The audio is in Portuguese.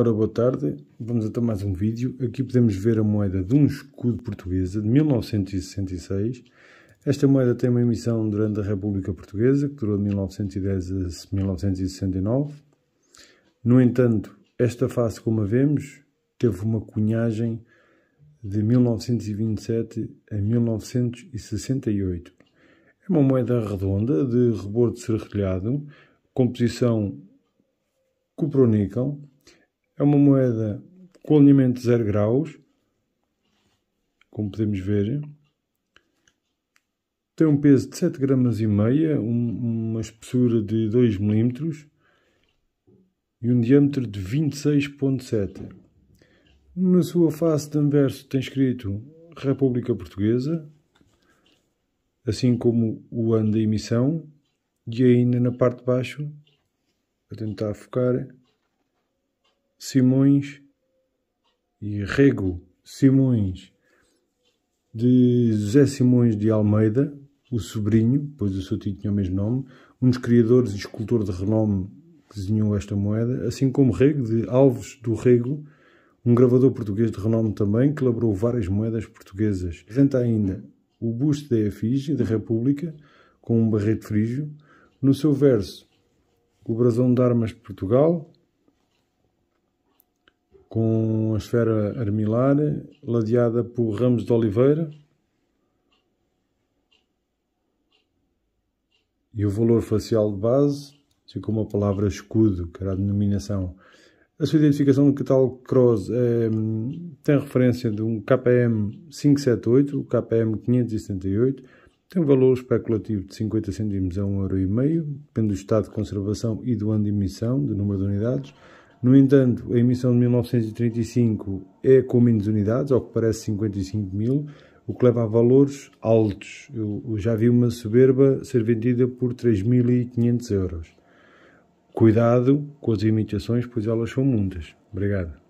Ora, boa tarde, vamos então até mais um vídeo. Aqui podemos ver a moeda de um escudo portuguesa de 1966. Esta moeda tem uma emissão durante a República Portuguesa, que durou de 1910 a 1969. No entanto, esta face, como a vemos, teve uma cunhagem de 1927 a 1968. É uma moeda redonda, de rebordo serrilhado, composição cupro-níquel, é uma moeda com alinhamento de 0 graus, como podemos ver. Tem um peso de 7 gramas e meia, uma espessura de 2 milímetros e um diâmetro de 26.7. Na sua face de anverso tem escrito República Portuguesa, assim como o ano da emissão, e ainda na parte de baixo, a tentar focar, Simões e Rego Simões de José Simões de Almeida, o sobrinho, pois o seu tio tinha o mesmo nome, um dos criadores e escultor de renome que desenhou esta moeda, assim como Rego de Alves do Rego, um gravador português de renome também, que elaborou várias moedas portuguesas. Presente ainda o busto da efígie da República, com um barrete frígio, no seu verso, o brasão de armas de Portugal, com a esfera armilar ladeada por ramos de oliveira e o valor facial de base, assim com a palavra escudo, que era a denominação. A sua identificação do catálogo Cross é, tem referência de um KPM 578, o KPM 578, tem um valor especulativo de 50 cêntimos a 1,5€, depende do estado de conservação e do ano de emissão, do número de unidades. No entanto, a emissão de 1935 é com menos unidades, ao que parece 55 mil, o que leva a valores altos. Eu já vi uma soberba ser vendida por 3.500 euros. Cuidado com as imitações, pois elas são muitas. Obrigado.